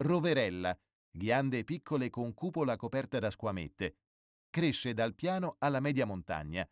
Roverella, ghiande piccole con cupola coperta da squamette. Cresce dal piano alla media montagna.